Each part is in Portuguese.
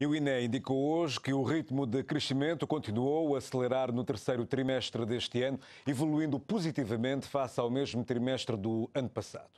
E o INE indicou hoje que o ritmo de crescimento continuou a acelerar no terceiro trimestre deste ano, evoluindo positivamente face ao mesmo trimestre do ano passado.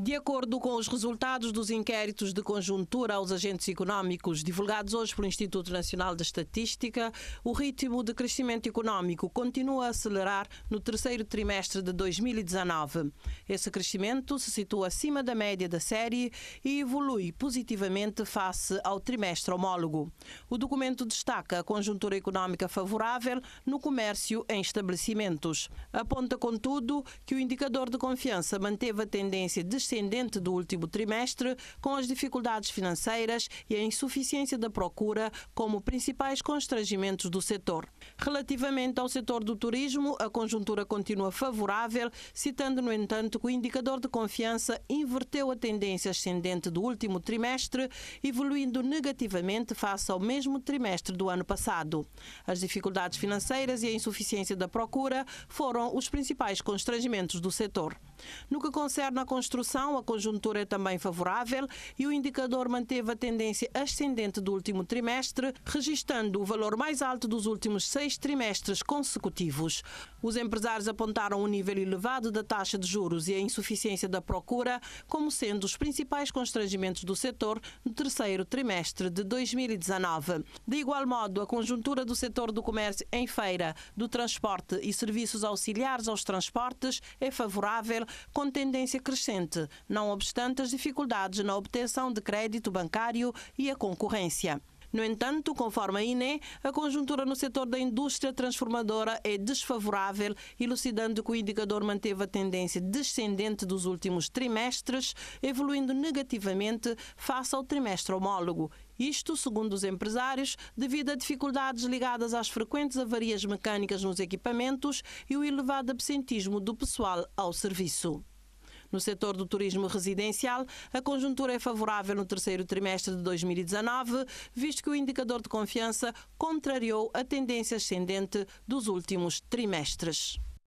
De acordo com os resultados dos inquéritos de conjuntura aos agentes económicos divulgados hoje pelo Instituto Nacional de Estatística, o ritmo de crescimento económico continua a acelerar no terceiro trimestre de 2019. Esse crescimento se situa acima da média da série e evolui positivamente face ao trimestre homólogo. O documento destaca a conjuntura económica favorável no comércio em estabelecimentos. Aponta, contudo, que o indicador de confiança manteve a tendência de ascendente do último trimestre, com as dificuldades financeiras e a insuficiência da procura como principais constrangimentos do setor. Relativamente ao setor do turismo, a conjuntura continua favorável, citando, no entanto, que o indicador de confiança inverteu a tendência ascendente do último trimestre, evoluindo negativamente face ao mesmo trimestre do ano passado. As dificuldades financeiras e a insuficiência da procura foram os principais constrangimentos do setor. No que concerne à construção, a conjuntura é também favorável e o indicador manteve a tendência ascendente do último trimestre, registando o valor mais alto dos últimos seis trimestres consecutivos. Os empresários apontaram o um nível elevado da taxa de juros e a insuficiência da procura como sendo os principais constrangimentos do setor no terceiro trimestre de 2019. De igual modo, a conjuntura do setor do comércio em feira, do transporte e serviços auxiliares aos transportes é favorável, com tendência crescente, não obstante as dificuldades na obtenção de crédito bancário e a concorrência. No entanto, conforme a INE, a conjuntura no setor da indústria transformadora é desfavorável, elucidando que o indicador manteve a tendência descendente dos últimos trimestres, evoluindo negativamente face ao trimestre homólogo isto, segundo os empresários, devido a dificuldades ligadas às frequentes avarias mecânicas nos equipamentos e o elevado absentismo do pessoal ao serviço. No setor do turismo residencial, a conjuntura é favorável no terceiro trimestre de 2019, visto que o indicador de confiança contrariou a tendência ascendente dos últimos trimestres.